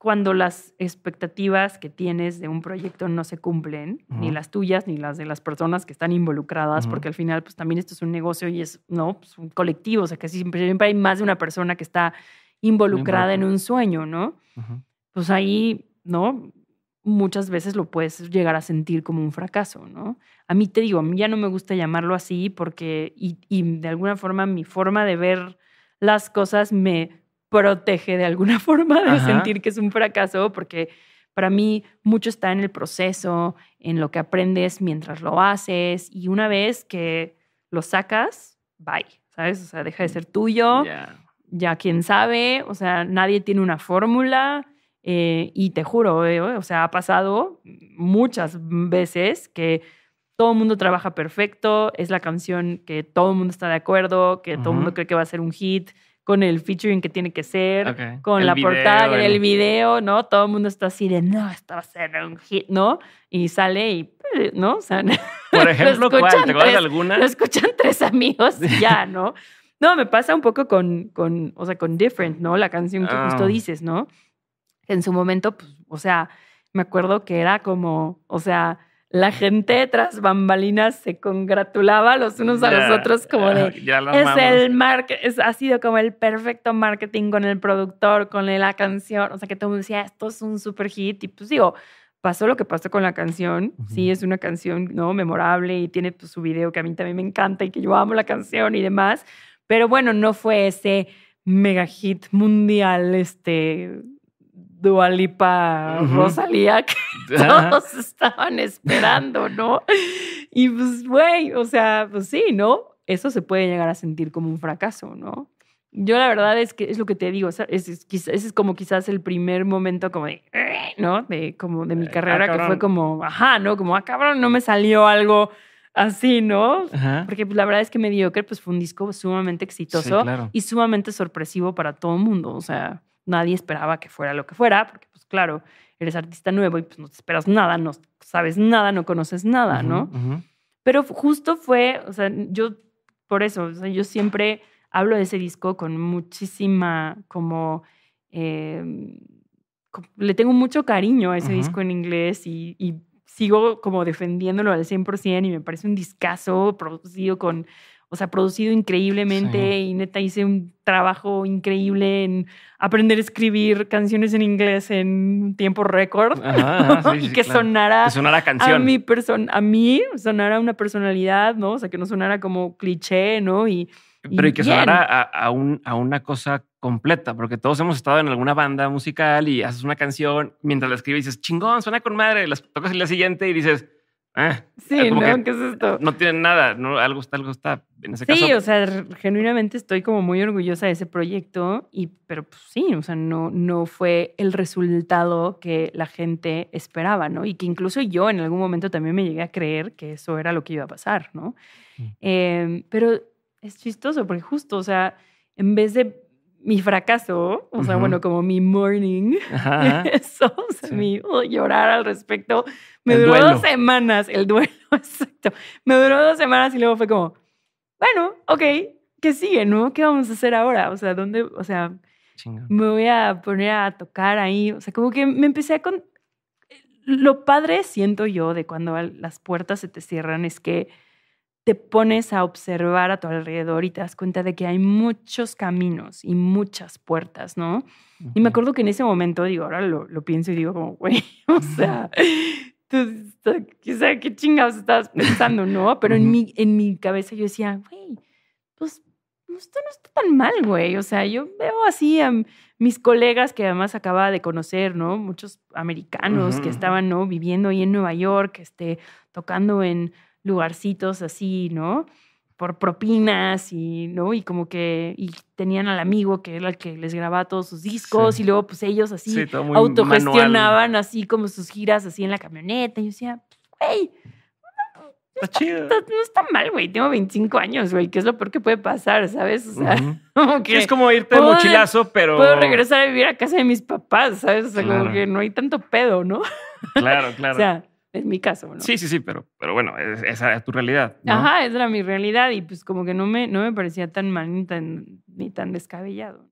cuando las expectativas que tienes de un proyecto no se cumplen, ni las tuyas ni las de las personas que están involucradas, porque al final pues también esto es un negocio y es, ¿no? Pues, un colectivo, o sea, que siempre, siempre, hay más de una persona que está involucrada en un sueño, ¿no? Pues ahí, ¿no? Muchas veces lo puedes llegar a sentir como un fracaso, ¿no? A mí te digo, a mí ya no me gusta llamarlo así porque, y de alguna forma mi forma de ver las cosas me protege de alguna forma de sentir que es un fracaso, porque para mí mucho está en el proceso, en lo que aprendes mientras lo haces, y una vez que lo sacas, bye, ¿sabes? O sea, deja de ser tuyo, ya quién sabe, o sea, nadie tiene una fórmula. Eh, y te juro, eh, eh, o sea, ha pasado muchas veces que todo el mundo trabaja perfecto, es la canción que todo el mundo está de acuerdo, que todo el mundo cree que va a ser un hit, con el featuring que tiene que ser, con la portada, y el... video, ¿no? Todo el mundo está así de, no, esto va a ser un hit, ¿no? Y sale y, eh, ¿no? O sea, Por ejemplo, ¿cuál? ¿Te acuerdas alguna? Lo escuchan tres amigos ya, ¿no? No, me pasa un poco con, con, o sea, con Different, ¿no? La canción que justo ah. dices, ¿no? En su momento, pues, o sea, me acuerdo que era como, o sea, la gente tras bambalinas se congratulaba los unos a los otros como de es el market, ha sido como el perfecto marketing con el productor, con la canción, o sea que todo el mundo decía esto es un super hit y pues digo pasó lo que pasó con la canción, sí es una canción no memorable y tiene pues, su video que a mí también me encanta y que yo amo la canción y demás, pero bueno no fue ese mega hit mundial este Dualipa Rosalía que todos estaban esperando, ¿no? Y pues, güey, o sea, pues sí, ¿no? Eso se puede llegar a sentir como un fracaso, ¿no? Yo la verdad es que es lo que te digo, o es, ese es, como quizás el primer momento como de, ¿no? De, como de mi eh, ah, carrera que fue como, ajá, ¿no? Como, ah, cabrón, no me salió algo así, ¿no? Porque pues, la verdad es que Mediocre pues, fue un disco sumamente exitoso y sumamente sorpresivo para todo el mundo, o sea nadie esperaba que fuera lo que fuera, porque pues claro, eres artista nuevo y pues no te esperas nada, no sabes nada, no conoces nada, ¿no? Pero justo fue, o sea, yo por eso, o sea, yo siempre hablo de ese disco con muchísima, como, em, le tengo mucho cariño a ese disco en inglés y, y sigo como defendiéndolo al 100% y me parece un discazo producido con o sea, producido increíblemente y neta hice un trabajo increíble en aprender a escribir canciones en inglés en tiempo récord y que, sonara que a mi persona a mí sonara una personalidad, ¿no? O sea, que no sonara como cliché, ¿no? Y pero y, que sonara a, a una cosa completa, porque todos hemos estado en alguna banda musical y haces una canción, mientras la escribes dices, chingón, suena con madre, las tocas en la siguiente y dices, Ah, sí, ¿no? ¿Qué es esto? No tienen nada, ¿no? algo está, algo está. En ese sí, o sea, genuinamente estoy como muy orgullosa de ese proyecto, y, pero pues, sí, o sea, no, no fue el resultado que la gente esperaba, ¿no? Y que incluso yo en algún momento también me llegué a creer que eso era lo que iba a pasar, ¿no? Mm. Em, pero es chistoso porque justo, o sea, en vez de mi fracaso, o sea, bueno, como mi morning, eso, mi oh, llorar al respecto, me duró dos semanas, el duelo, exacto, me duró dos semanas y luego fue como, bueno, ok, ¿qué sigue, no? ¿Qué vamos a hacer ahora? O sea, ¿dónde, o sea, me voy a poner a tocar ahí? O sea, como que me empecé con, lo padre siento yo de cuando las puertas se te cierran es que te pones a observar a tu alrededor y te das cuenta de que hay muchos caminos y muchas puertas, ¿no? Y me acuerdo que en ese momento, digo, ahora lo, pienso y digo como, güey, o sea, qué chingados estabas pensando, ¿no? Pero en, mi, en mi cabeza yo decía, güey, pues, pues esto no está tan mal, güey. O sea, yo veo así a mis colegas que además acababa de conocer, ¿no? Muchos americanos que estaban, ¿no? Viviendo ahí en Nueva York, este, tocando en lugarcitos así, ¿no? Por propinas y, ¿no? Y como que y tenían al amigo que era el que les grababa todos sus discos y luego pues ellos así autogestionaban así como sus giras así en la camioneta. Y yo decía, güey, no, está, no está mal, güey. Tengo 25 años, güey. ¿Qué es lo peor que puede pasar, sabes? O sea, como que. es como irte de mochilazo, pero. Puedo regresar a vivir a casa de mis papás, ¿sabes? O sea, como que no hay tanto pedo, ¿no? Claro, claro. o sea, es mi caso, ¿no? Sí, sí, sí, pero, pero bueno, esa es tu realidad. Ajá, esa era mi realidad y pues como que no me, no me parecía tan mal tan, ni tan descabellado.